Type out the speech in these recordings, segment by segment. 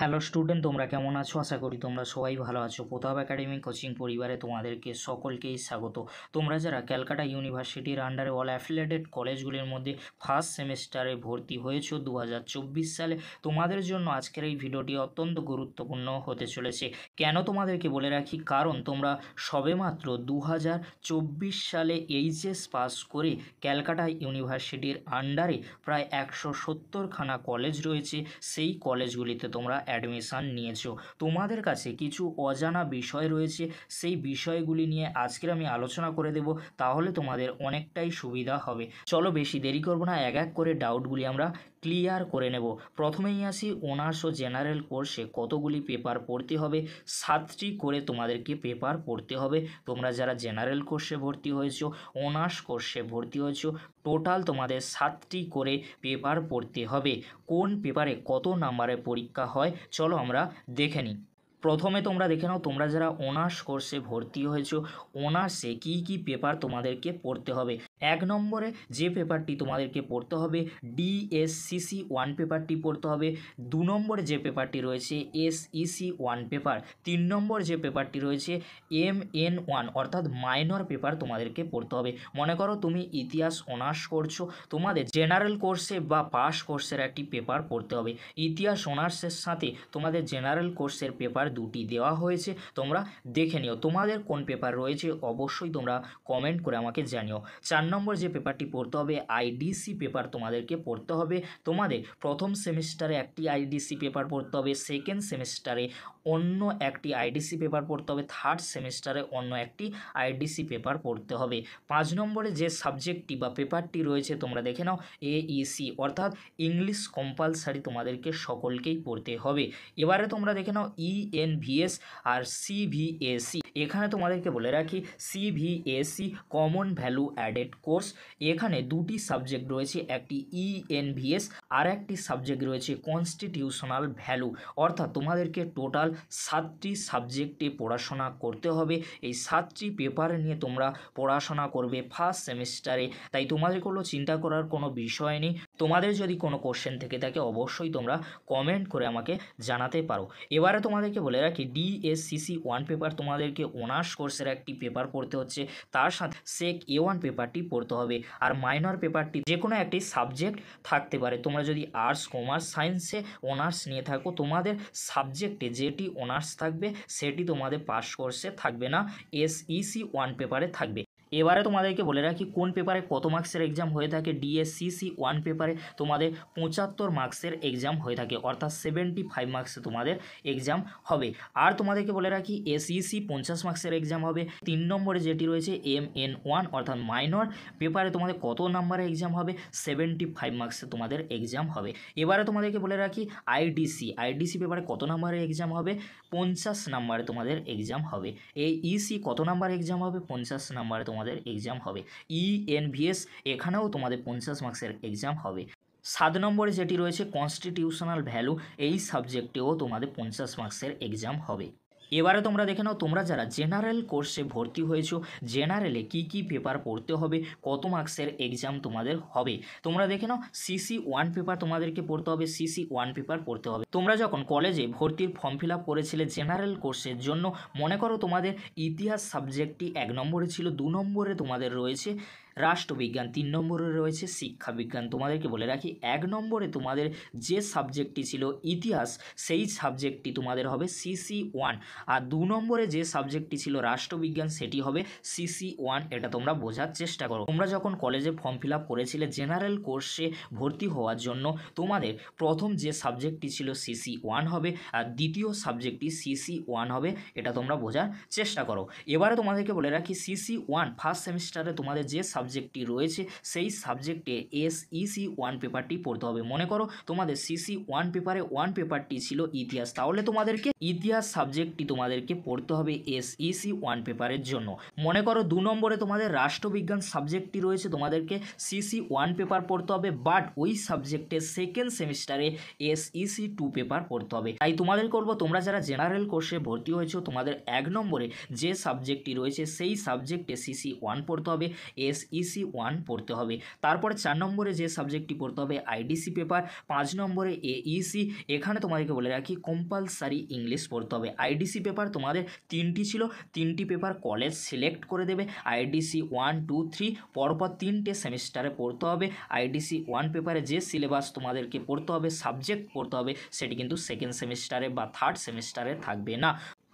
hello student তোমরা কেমন আছো আশা করি তোমরা সবাই ভালো আছো প্রতাপ একাডেমি কোচিং পরিবারে তোমাদেরকে সকলকেই স্বাগত তোমরা যারা ক্যালকাটা ইউনিভার্সিটির আন্ডারে অল অ্যাফিলেটেড কলেজগুলির মধ্যে ফার্স্ট সেমিস্টারে ভর্তি হয়েছো দু সালে তোমাদের জন্য আজকের এই ভিডিওটি অত্যন্ত গুরুত্বপূর্ণ হতে চলেছে কেন তোমাদেরকে বলে রাখি কারণ তোমরা সবেমাত্র দু সালে এইচএস পাস করে ক্যালকাটা ইউনিভার্সিটির আন্ডারে প্রায় একশো সত্তরখানা কলেজ রয়েছে সেই কলেজগুলিতে তোমরা অ্যাডমিশান নিয়েছো তোমাদের কাছে কিছু অজানা বিষয় রয়েছে সেই বিষয়গুলি নিয়ে আজকের আমি আলোচনা করে দেব তাহলে তোমাদের অনেকটাই সুবিধা হবে চলো বেশি দেরি করবো না এক এক করে ডাউটগুলি আমরা ক্লিয়ার করে নেব প্রথমেই আসি অনার্স ও জেনারেল কোর্সে কতগুলি পেপার পড়তে হবে সাতটি করে তোমাদেরকে পেপার পড়তে হবে তোমরা যারা জেনারেল কোর্সে ভর্তি হয়েছো অনার্স কোর্সে ভর্তি হয়েছো টোটাল তোমাদের সাতটি করে পেপার পড়তে হবে কোন পেপারে কত নাম্বারে পরীক্ষা হয় চলো আমরা দেখে নিই প্রথমে তোমরা দেখে নাও তোমরা যারা অনার্স কোর্সে ভর্তি হয়েছো অনার্সে কি কি পেপার তোমাদেরকে পড়তে হবে এক নম্বরে যে পেপারটি তোমাদেরকে পড়তে হবে ডিএসসিসি ওয়ান পেপারটি পড়তে হবে দু নম্বরে যে পেপারটি রয়েছে এসইসি ওয়ান পেপার তিন নম্বর যে পেপারটি রয়েছে এম এন ওয়ান অর্থাৎ মাইনর পেপার তোমাদেরকে পড়তে হবে মনে করো তুমি ইতিহাস অনার্স করছো তোমাদের জেনারেল কোর্সে বা পাস কোর্সের একটি পেপার পড়তে হবে ইতিহাস অনার্সের সাথে তোমাদের জেনারেল কোর্সের পেপার দুটি দেওয়া হয়েছে তোমরা দেখে নিও তোমাদের কোন পেপার রয়েছে অবশ্যই তোমরা কমেন্ট করে আমাকে জানিও চার নম্বর যে পেপারটি পড়তে হবে আইডিসি পেপার তোমাদেরকে পড়তে হবে তোমাদের প্রথম সেমিস্টারে একটি আইডিসি পেপার পড়তে হবে সেকেন্ড সেমিস্টারে অন্য একটি আইডিসি পেপার পড়তে হবে থার্ড সেমিস্টারে অন্য একটি আইডিসি পেপার পড়তে হবে পাঁচ নম্বরে যে সাবজেক্টটি বা পেপারটি রয়েছে তোমরা দেখে নাও এইসি e অর্থাৎ ইংলিশ কম্পালসারি তোমাদেরকে সকলকেই পড়তে হবে এবারে তোমরা দেখে নাও ইএনভিএস e আর সিভিএসি এখানে তোমাদেরকে বলে রাখি CVAC common value added course এখানে দুটি সাবজেক্ট রয়েছে একটি ইএনভিএস e আর একটি সাবজেক্ট রয়েছে কনস্টিটিউশনাল ভ্যালু অর্থাৎ তোমাদেরকে টোটাল সাতটি সাবজেক্টে পড়াশোনা করতে হবে এই সাতটি পেপার নিয়ে তোমরা পড়াশোনা করবে ফার্স্ট সেমিস্টারে তাই তোমাদের কোনো চিন্তা করার কোনো বিষয় নেই তোমাদের যদি কোনো কোশ্চেন থেকে থাকে অবশ্যই তোমরা কমেন্ট করে আমাকে জানাতে পারো এবারে তোমাদেরকে বলে রাখি ডিএসসিসি ওয়ান পেপার তোমাদেরকে অনার্স কোর্সের একটি পেপার পড়তে হচ্ছে তার সাথে সেক এ ওয়ান পেপারটি পড়তে হবে আর মাইনর পেপারটি যে কোনো একটি সাবজেক্ট থাকতে পারে তোমরা যদি আর্টস কমার্স সায়েন্সে অনার্স নিয়ে থাকো তোমাদের সাবজেক্টে যেটি অনার্স থাকবে সেটি তোমাদের পাস কোর্সে থাকবে না এসইসি ওয়ান পেপারে থাকবে এবারে তোমাদেরকে বলে রাখি কোন পেপারে কত মার্কসের এক্সাম হয়ে থাকে ডিএসসিসি ওয়ান পেপারে তোমাদের পঁচাত্তর মার্কসের এক্সাম হয়ে থাকে অর্থাৎ সেভেন্টি ফাইভ মার্কসে তোমাদের এক্সাম হবে আর তোমাদেরকে বলে রাখি এসইসি e পঞ্চাশ মার্কসের এক্সাম হবে তিন নম্বরে যেটি রয়েছে এম এন ওয়ান অর্থাৎ মাইনর পেপারে তোমাদের কত নাম্বারে এক্সাম হবে সেভেন্টি ফাইভ মার্কসে তোমাদের এক্সাম হবে এবারে তোমাদেরকে বলে রাখি আইডিসি আইডিসি পেপারে কত নাম্বারে এক্সাম হবে পঞ্চাশ নাম্বারে তোমাদের এক্সাম হবে এই ইসি e কত নম্বরে এক্সাম হবে পঞ্চাশ নাম্বারে তোমাদের তোমাদের এক্সাম হবে ই e এস এখানেও তোমাদের পঞ্চাশ মার্কসের এক্সাম হবে সাত নম্বরে যেটি রয়েছে কনস্টিটিউশনাল ভ্যালু এই সাবজেক্টেও তোমাদের পঞ্চাশ মার্কসের এক্সাম হবে এবারে তোমরা দেখে নাও তোমরা যারা জেনারেল কোর্সে ভর্তি হয়েছো জেনারেলে কি কি পেপার পড়তে হবে কত মার্কসের এক্সাম তোমাদের হবে তোমরা দেখে নাও সিসি ওয়ান পেপার তোমাদেরকে পড়তে হবে সিসি ওয়ান পেপার পড়তে হবে তোমরা যখন কলেজে ভর্তির ফর্ম ফিল আপ করেছিলে জেনারেল কোর্সের জন্য মনে করো তোমাদের ইতিহাস সাবজেক্টটি এক নম্বরে ছিল দু নম্বরে তোমাদের রয়েছে রাষ্ট্রবিজ্ঞান তিন নম্বরে রয়েছে শিক্ষা বিজ্ঞান তোমাদেরকে বলে রাখি এক নম্বরে তোমাদের যে সাবজেক্টটি ছিল ইতিহাস সেই সাবজেক্টটি তোমাদের হবে সিসি ওয়ান আর দু নম্বরে যে সাবজেক্টটি ছিল রাষ্ট্রবিজ্ঞান সেটি হবে সিসি ওয়ান এটা তোমরা বোঝার চেষ্টা করো তোমরা যখন কলেজে ফর্ম ফিল আপ করেছিলে জেনারেল কোর্সে ভর্তি হওয়ার জন্য তোমাদের প্রথম যে সাবজেক্টটি ছিল সিসি ওয়ান হবে আর দ্বিতীয় সাবজেক্টটি সিসি ওয়ান হবে এটা তোমরা বোঝার চেষ্টা করো এবারে তোমাদেরকে বলে রাখি সিসি ওয়ান ফার্স্ট সেমিস্টারে তোমাদের যে সাবজেক্টটি রয়েছে সেই সাবজেক্টে এসইসি ওয়ান পেপারটি পড়তে হবে মনে করো তোমাদের সিসি ওয়ান পেপারে ওয়ান পেপারটি ছিল ইতিহাস তাহলে তোমাদেরকে ইতিহাস সাবজেক্টটি তোমাদেরকে পড়তে হবে এসইসি ওয়ান পেপারের জন্য মনে করো দু নম্বরে তোমাদের রাষ্ট্রবিজ্ঞান সাবজেক্টটি রয়েছে তোমাদেরকে সিসি ওয়ান পেপার পড়তে হবে বাট ওই সাবজেক্টের সেকেন্ড সেমিস্টারে এসইসি টু পেপার পড়তে হবে তাই তোমাদের করবো তোমরা যারা জেনারেল কোর্সে ভর্তি হয়েছো তোমাদের এক নম্বরে যে সাবজেক্টটি রয়েছে সেই সাবজেক্টে সিসি ওয়ান পড়তে হবে এস ইসি ওয়ান e পড়তে হবে তারপরে চার নম্বরে যে সাবজেক্টটি পড়তে হবে আইডিসি পেপার পাঁচ নম্বরে এইসি e এখানে তোমাদেরকে বলে রাখি কম্পালসারি ইংলিশ পড়তে হবে আইডিসি পেপার তোমাদের তিনটি ছিল তিনটি পেপার কলেজ সিলেক্ট করে দেবে আইডিসি ওয়ান টু থ্রি পরপর তিনটে সেমিস্টারে পড়তে হবে আইডিসি ওয়ান পেপারে যে সিলেবাস তোমাদেরকে পড়তে হবে সাবজেক্ট পড়তে হবে সেটি কিন্তু সেকেন্ড সেমিস্টারে বা থার্ড সেমিস্টারে থাকবে না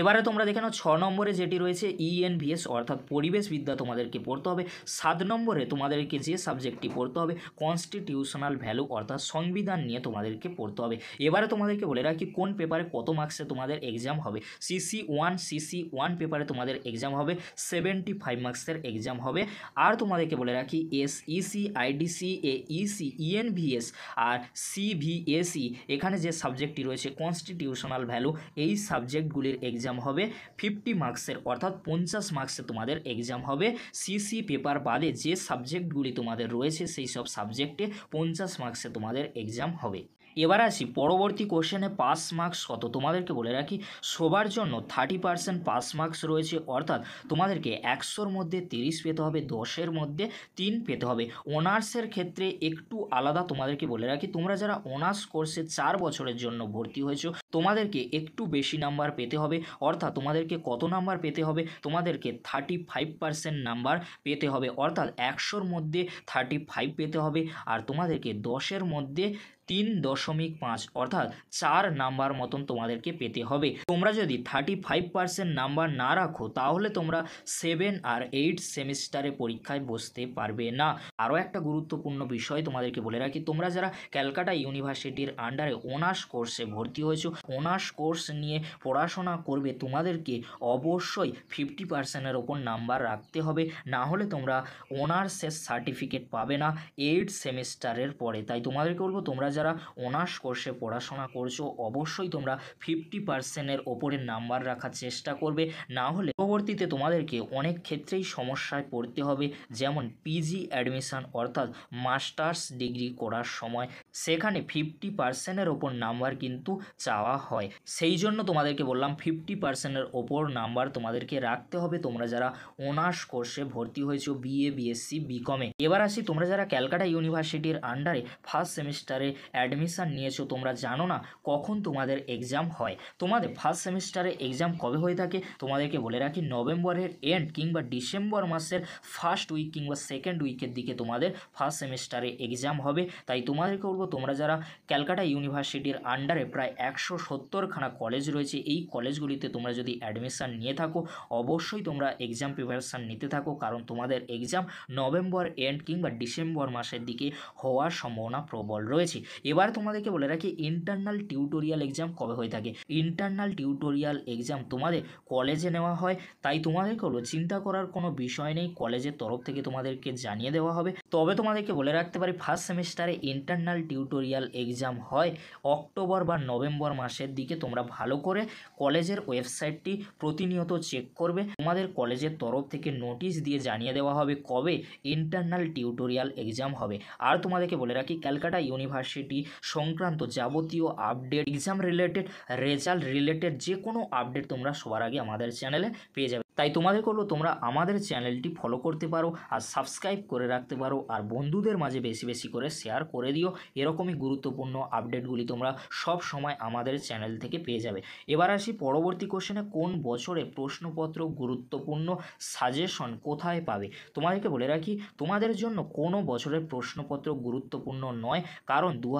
এবারে তোমরা দেখে নাও ছ নম্বরে যেটি রয়েছে ইএনভিএস e অর্থাৎ পরিবেশবিদ্যা তোমাদেরকে পড়তে হবে সাত নম্বরে তোমাদেরকে যে সাবজেক্টটি পড়তে হবে কনস্টিটিউশনাল ভ্যালু অর্থাৎ সংবিধান নিয়ে তোমাদেরকে পড়তে হবে এবারে তোমাদেরকে বলে রাখি কোন পেপারে কত মার্কসে তোমাদের এক্সাম হবে সিসি ওয়ান সিসি ওয়ান পেপারে তোমাদের এক্সাম হবে সেভেন্টি ফাইভ মার্কসের এক্সাম হবে আর তোমাদেরকে বলে রাখি S EC IDC A EC ENVS আর সিভিএসি এখানে যে সাবজেক্টটি রয়েছে কনস্টিটিউশনাল ভ্যালু এই সাবজেক্টগুলির এক্সাম এক্সাম হবে ফিফটি মার্কসের অর্থাৎ পঞ্চাশ মার্কসে তোমাদের এক্সাম হবে সিসি পেপার বাদে যে সাবজেক্টগুলি তোমাদের রয়েছে সেই সব সাবজেক্টে পঞ্চাশ মার্কসে তোমাদের এক্সাম হবে এবার আসি পরবর্তী কোশ্চেনে পাস মার্কস কত তোমাদেরকে বলে রাখি সবার জন্য থার্টি পার্সেন্ট পাস মার্কস রয়েছে অর্থাৎ তোমাদেরকে একশোর মধ্যে তিরিশ পেতে হবে দশের মধ্যে তিন পেতে হবে অনার্সের ক্ষেত্রে একটু আলাদা তোমাদেরকে বলে রাখি তোমরা যারা অনার্স কোর্সে চার বছরের জন্য ভর্তি হয়েছো তোমাদেরকে একটু বেশি নাম্বার পেতে হবে অর্থাৎ তোমাদেরকে কত নাম্বার পেতে হবে তোমাদেরকে থার্টি ফাইভ পার্সেন্ট নাম্বার পেতে হবে অর্থাৎ একশোর মধ্যে থার্টি ফাইভ পেতে হবে আর তোমাদেরকে দশের মধ্যে তিন দশমিক পাঁচ অর্থাৎ চার নাম্বার মতন তোমাদেরকে পেতে হবে তোমরা যদি থার্টি ফাইভ পার্সেন্ট নাম্বার না রাখো তাহলে তোমরা সেভেন আর এইট সেমিস্টারে পরীক্ষায় বসতে পারবে না আরও একটা গুরুত্বপূর্ণ বিষয় তোমাদেরকে বলে রাখি তোমরা যারা ক্যালকাটা ইউনিভার্সিটির আন্ডারে অনার্স কোর্সে ভর্তি হয়েছো অনার্স কোর্স নিয়ে পড়াশোনা করবে তোমাদেরকে অবশ্যই ফিফটি পার্সেন্টের ওপর নাম্বার রাখতে হবে না হলে তোমরা অনার্সের সার্টিফিকেট পাবে না এইট সেমিস্টারের পরে তাই তোমাদেরকে বলবো তোমরা যারা অনার্স কোর্সে পড়াশোনা করছো অবশ্যই তোমরা ফিফটি পার্সেন্টের ওপরে নাম্বার রাখার চেষ্টা করবে না হলে পরবর্তীতে তোমাদেরকে অনেক ক্ষেত্রেই সমস্যায় পড়তে হবে যেমন পিজি অ্যাডমিশান অর্থাৎ মাস্টার্স ডিগ্রি করার সময় সেখানে ফিফটি পার্সেন্টের ওপর নাম্বার কিন্তু চাওয়া হয় সেই জন্য তোমাদেরকে বললাম ফিফটি পার্সেন্টের ওপর নাম্বার তোমাদেরকে রাখতে হবে তোমরা যারা অনার্স কোর্সে ভর্তি হয়েছো বিএ বিএসসি বিকমে এবার আসি তোমরা যারা ক্যালকাটা ইউনিভার্সিটির আন্ডারে ফার্স্ট সেমিস্টারে অ্যাডমিশান নিয়েছো তোমরা জানো না কখন তোমাদের এক্সাম হয় তোমাদের ফার্স্ট সেমিস্টারে এক্সাম কবে হয়ে থাকে তোমাদেরকে বলে রাখি নভেম্বরের এন্ড কিংবা ডিসেম্বর মাসের ফার্স্ট উইক কিংবা সেকেন্ড উইকের দিকে তোমাদের ফার্স্ট সেমিস্টারে এক্সাম হবে তাই তোমাদেরকে বলবো তোমরা যারা ক্যালকাটা ইউনিভার্সিটির আন্ডারে প্রায় একশো সত্তরখানা কলেজ রয়েছে এই কলেজগুলিতে তোমরা যদি অ্যাডমিশান নিয়ে থাকো অবশ্যই তোমরা এক্সাম প্রিপারেশান নিতে থাকো কারণ তোমাদের এক্সাম নভেম্বর এন্ড কিংবা ডিসেম্বর মাসের দিকে হওয়ার সম্ভাবনা প্রবল রয়েছে এবার তোমাদেরকে বলে রাখি ইন্টারনাল টিউটোরিয়াল এক্সাম কবে হয়ে থাকে ইন্টারনাল টিউটোরিয়াল এক্সাম তোমাদের কলেজে নেওয়া হয় তাই তোমাদেরকে হলো চিন্তা করার কোনো বিষয় নেই কলেজের তরফ থেকে তোমাদেরকে জানিয়ে দেওয়া হবে তবে তোমাদেরকে বলে রাখতে পারি ফার্স্ট সেমিস্টারে ইন্টারনাল টিউটোরিয়াল এক্সাম হয় অক্টোবর বা নভেম্বর মাসের দিকে তোমরা ভালো করে কলেজের ওয়েবসাইটটি প্রতিনিয়ত চেক করবে তোমাদের কলেজের তরফ থেকে নোটিশ দিয়ে জানিয়ে দেওয়া হবে কবে ইন্টারনাল টিউটোরিয়াল এক্সাম হবে আর তোমাদেরকে বলে রাখি ক্যালকাটা ইউনিভার্সিটি ইউনিভার্সিটি সংক্রান্ত যাবতীয় update exam related result related যে কোনো আপডেট তোমরা সবার আগে আমাদের চ্যানেলে পেয়ে যাবে তাই তোমাদের করলো তোমরা আমাদের চ্যানেলটি ফলো করতে পারো আর সাবস্ক্রাইব করে রাখতে পারো আর বন্ধুদের মাঝে বেশি বেশি করে শেয়ার করে দিও এরকমই গুরুত্বপূর্ণ আপডেটগুলি তোমরা সব সময় আমাদের চ্যানেল থেকে পেয়ে যাবে এবার আসি পরবর্তী কোশ্চেনে কোন বছরে প্রশ্নপত্র গুরুত্বপূর্ণ সাজেশন কোথায় পাবে তোমাদেরকে বলে রাখি তোমাদের জন্য কোনো বছরের প্রশ্নপত্র গুরুত্বপূর্ণ নয় কারণ দু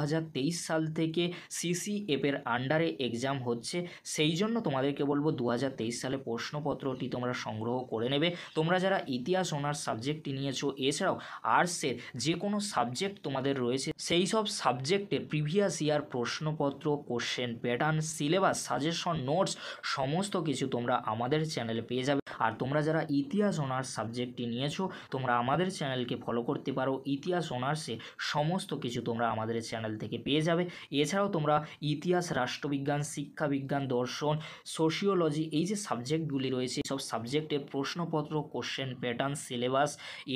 সাল থেকে সিসিএফের আন্ডারে এক্সাম হচ্ছে সেই জন্য তোমাদেরকে বলবো দু সালে প্রশ্নপত্রটি তোমরা তোমরা সংগ্রহ করে নেবে তোমরা যারা ইতিহাস অনার্স সাবজেক্টটি নিয়েছো এছাড়াও আর্টসের যে কোনো সাবজেক্ট তোমাদের রয়েছে সেই সব সাবজেক্টে প্রিভিয়াস ইয়ার প্রশ্নপত্র question pattern syllabus suggestion notes সমস্ত কিছু তোমরা আমাদের চ্যানেলে পেয়ে যাবে আর তোমরা যারা ইতিহাস অনার্স সাবজেক্টটি নিয়েছো তোমরা আমাদের চ্যানেলকে ফলো করতে পারো ইতিহাস অনার্সে সমস্ত কিছু তোমরা আমাদের চ্যানেল থেকে পেয়ে যাবে এছাড়াও তোমরা ইতিহাস রাষ্ট্রবিজ্ঞান শিক্ষাবিজ্ঞান দর্শন সোশিওলজি এই যে সাবজেক্টগুলি রয়েছে সব সাবজেক্টের প্রশ্নপত্র কোশ্চেন প্যাটার্ন সিলেবাস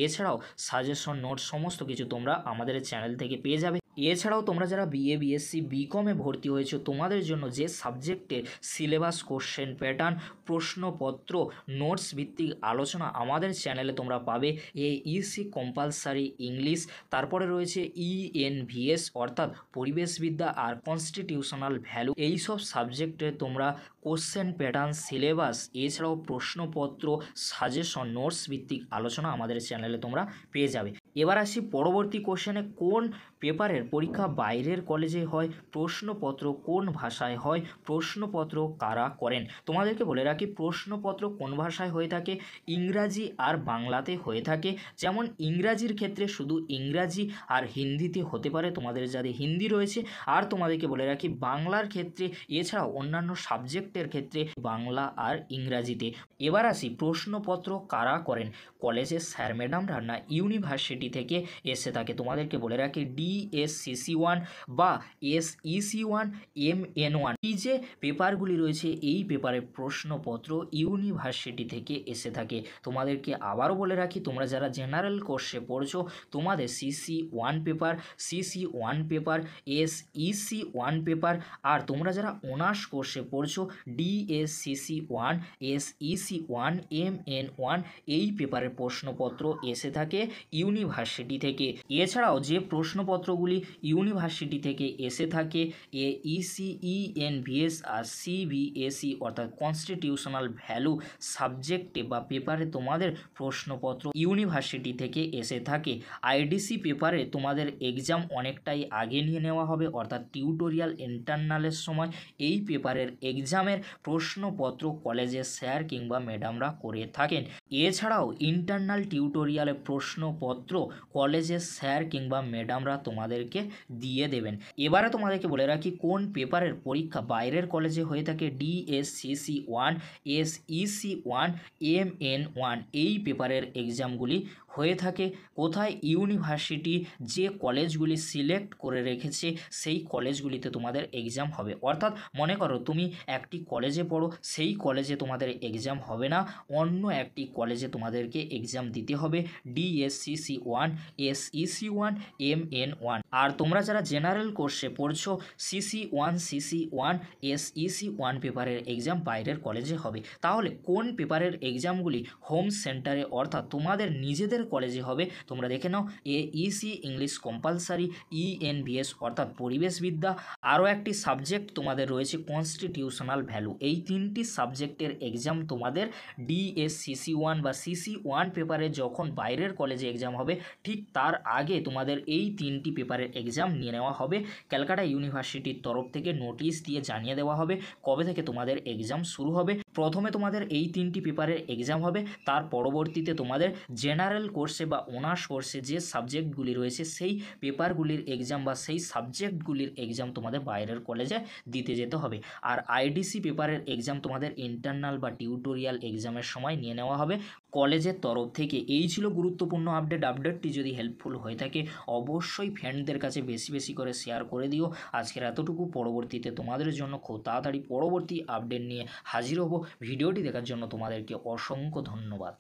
এছাড়াও সাজেশন নোট সমস্ত কিছু তোমরা আমাদের চ্যানেল থেকে পেয়ে যাবে এছাড়াও তোমরা যারা বিএ বিএসসি বিকমে ভর্তি হয়েছো তোমাদের জন্য যে সাবজেক্টের সিলেবাস কোশ্চেন প্যাটার্ন প্রশ্নপত্র নোটস ভিত্তিক আলোচনা আমাদের চ্যানেলে তোমরা পাবে এ ইসি কম্পালসারি ইংলিশ তারপরে রয়েছে ইএনভিএস e অর্থাৎ পরিবেশবিদ্যা আর কনস্টিটিউশনাল ভ্যালু এই সব সাবজেক্টে তোমরা কোশ্চেন প্যাটার্ন সিলেবাস এছাড়াও প্রশ্নপত্র সাজেশন নোটস ভিত্তিক আলোচনা আমাদের চ্যানেলে তোমরা পেয়ে যাবে এবার আসি পরবর্তী কোশ্চেনে কোন পেপারের পরীক্ষা বাইরের কলেজে হয় প্রশ্নপত্র কোন ভাষায় হয় প্রশ্নপত্র কারা করেন তোমাদেরকে বলে রাখি প্রশ্নপত্র কোন ভাষায় হয়ে থাকে ইংরাজি আর বাংলাতে হয়ে থাকে যেমন ইংরাজির ক্ষেত্রে শুধু ইংরাজি আর হিন্দিতে হতে পারে তোমাদের যাদের হিন্দি রয়েছে আর তোমাদেরকে বলে রাখি বাংলার ক্ষেত্রে এছাড়াও অন্যান্য সাবজেক্টের ক্ষেত্রে বাংলা আর ইংরাজিতে এবার আসি প্রশ্নপত্র কারা করেন কলেজের স্যার ম্যাডামরা না ইউনিভার্সিটি থেকে এসে থাকে তোমাদেরকে বলে রাখি ডি ইএসসিসি e ওয়ান বা SEC one M N one এই যে পেপারগুলি রয়েছে এই পেপারের প্রশ্নপত্র ইউনিভার্সিটি থেকে এসে থাকে তোমাদেরকে আবারও বলে রাখি তোমরা যারা জেনারেল কোর্সে পড়ছো তোমাদের CC one paper CC one paper SEC one e paper আর তোমরা যারা অনার্স কোর্সে পড়ছো DSCC one SEC one M N one এই পেপারের প্রশ্নপত্র এসে থাকে ইউনিভার্সিটি থেকে এছাড়াও যে প্রশ্নপত্র প্রশ্নপত্রগুলি ইউনিভার্সিটি থেকে এসে থাকে এ ইসিইএন ভিএস আর সিবিএসই অর্থাৎ কনস্টিটিউশনাল ভ্যালু সাবজেক্টে বা পেপারে তোমাদের প্রশ্নপত্র ইউনিভার্সিটি থেকে এসে থাকে আইডিসি পেপারে তোমাদের এক্সাম অনেকটাই আগে নিয়ে নেওয়া হবে অর্থাৎ টিউটোরিয়াল ইন্টারনালের সময় এই পেপারের এক্সামের প্রশ্নপত্র কলেজের স্যার কিংবা ম্যাডামরা করে থাকেন এছাড়াও ইন্টারনাল টিউটোরিয়ালের প্রশ্নপত্র কলেজের স্যার কিংবা ম্যাডামরা তোমাদেরকে দিয়ে দেবেন এবারে তোমাদেরকে বলে রাখি কোন পেপারের পরীক্ষা বাইরের কলেজে হয়ে থাকে DSCC one SEC one M N one এই পেপারের এক্সামগুলি হয়ে থাকে কোথায় ইউনিভার্সিটি যে কলেজগুলি সিলেক্ট করে রেখেছে সেই কলেজগুলিতে তোমাদের এক্সাম হবে অর্থাৎ মনে করো তুমি একটি কলেজে পড়ো সেই কলেজে তোমাদের এক্সাম হবে না অন্য একটি কলেজে তোমাদেরকে এক্সাম দিতে হবে DSCC one SEC one M N one আর তোমরা যারা জেনারেল কোর্সে পড়ছো CC one CC one SEC one পেপারের এক্সাম বাইরের কলেজে হবে তাহলে কোন পেপারের এক্সামগুলি হোম সেন্টারে অর্থাৎ তোমাদের নিজেদের আমাদের কলেজে হবে তোমরা দেখে নাও A EC English compulsory ENBS অর্থাৎ পরিবেশবিদ্যা আরও একটি সাবজেক্ট তোমাদের রয়েছে কনস্টিটিউশনাল ভ্যালু এই তিনটি সাবজেক্টের এক্সাম তোমাদের ডিএসসিসি ওয়ান বা সিসি ওয়ান পেপারে যখন বাইরের কলেজে এক্সাম হবে ঠিক তার আগে তোমাদের এই তিনটি পেপারের এক্সাম নিয়ে নেওয়া হবে ক্যালকাটা ইউনিভার্সিটির তরফ থেকে নোটিশ দিয়ে জানিয়ে দেওয়া হবে কবে থেকে তোমাদের এক্সাম শুরু হবে প্রথমে তোমাদের এই তিনটি পেপারের এক্সাম হবে তার পরবর্তীতে তোমাদের জেনারেল কোর্সে বা অনার্স কোর্সে যে সাবজেক্টগুলি রয়েছে সেই পেপারগুলির এক্সাম বা সেই সাবজেক্টগুলির এক্সাম তোমাদের বাইরের কলেজে দিতে যেতে হবে আর আইডিসি পেপারের এক্সাম তোমাদের ইন্টারনাল বা টিউটোরিয়াল এক্সামের সময় নিয়ে নেওয়া হবে কলেজের তরফ থেকে এই ছিল গুরুত্বপূর্ণ আপডেট আপডেটটি যদি হেল্পফুল হয়ে থাকে অবশ্যই ফ্রেন্ডদের কাছে বেশি বেশি করে শেয়ার করে দিও আজকের এতটুকু পরবর্তীতে তোমাদের জন্য খুব তাড়াতাড়ি পরবর্তী আপডেট নিয়ে হাজির হব ভিডিওটি দেখার জন্য তোমাদেরকে অসংখ্য ধন্যবাদ